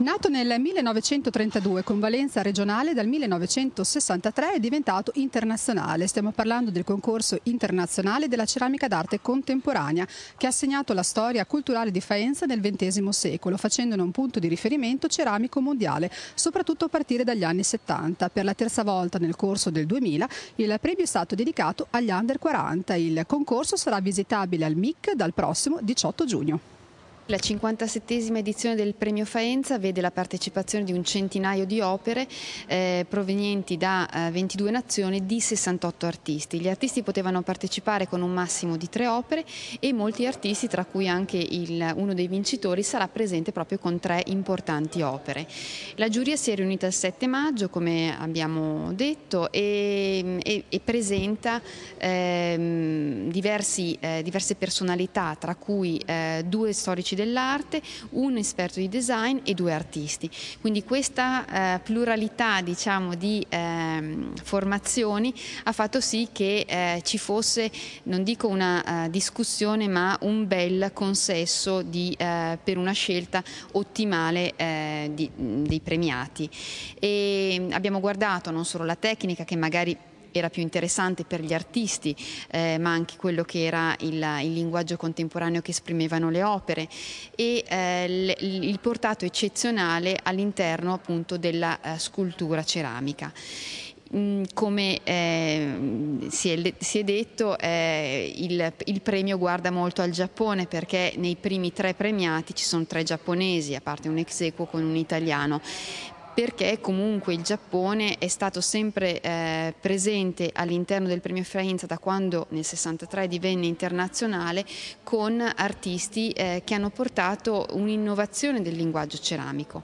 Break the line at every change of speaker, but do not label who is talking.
Nato nel 1932 con valenza regionale, dal 1963 è diventato internazionale. Stiamo parlando del concorso internazionale della ceramica d'arte contemporanea che ha segnato la storia culturale di Faenza nel XX secolo, facendone un punto di riferimento ceramico mondiale, soprattutto a partire dagli anni 70. Per la terza volta nel corso del 2000 il premio è stato dedicato agli under 40. Il concorso sarà visitabile al MIC dal prossimo 18 giugno. La 57esima edizione del Premio
Faenza vede la partecipazione di un centinaio di opere eh, provenienti da eh, 22 nazioni di 68 artisti. Gli artisti potevano partecipare con un massimo di tre opere e molti artisti, tra cui anche il, uno dei vincitori, sarà presente proprio con tre importanti opere. La giuria si è riunita il 7 maggio, come abbiamo detto, e, e, e presenta... Ehm, diversi, eh, diverse personalità, tra cui eh, due storici dell'arte, un esperto di design e due artisti. Quindi questa eh, pluralità diciamo, di ehm, formazioni ha fatto sì che eh, ci fosse, non dico una uh, discussione, ma un bel consesso di, uh, per una scelta ottimale uh, di, dei premiati. E abbiamo guardato non solo la tecnica che magari era più interessante per gli artisti, eh, ma anche quello che era il, il, linguaggio contemporaneo che esprimevano le opere e eh, l, il portato eccezionale all'interno appunto della uh, scultura ceramica mm, come eh, si, è, si, è, detto, eh, il, il, premio guarda molto al Giappone perché nei primi tre premiati ci sono tre giapponesi, a parte un ex equo con un italiano, perché comunque il Giappone è stato sempre eh, presente all'interno del premio Faenza da quando nel 63 divenne internazionale con artisti eh, che hanno portato un'innovazione del linguaggio ceramico.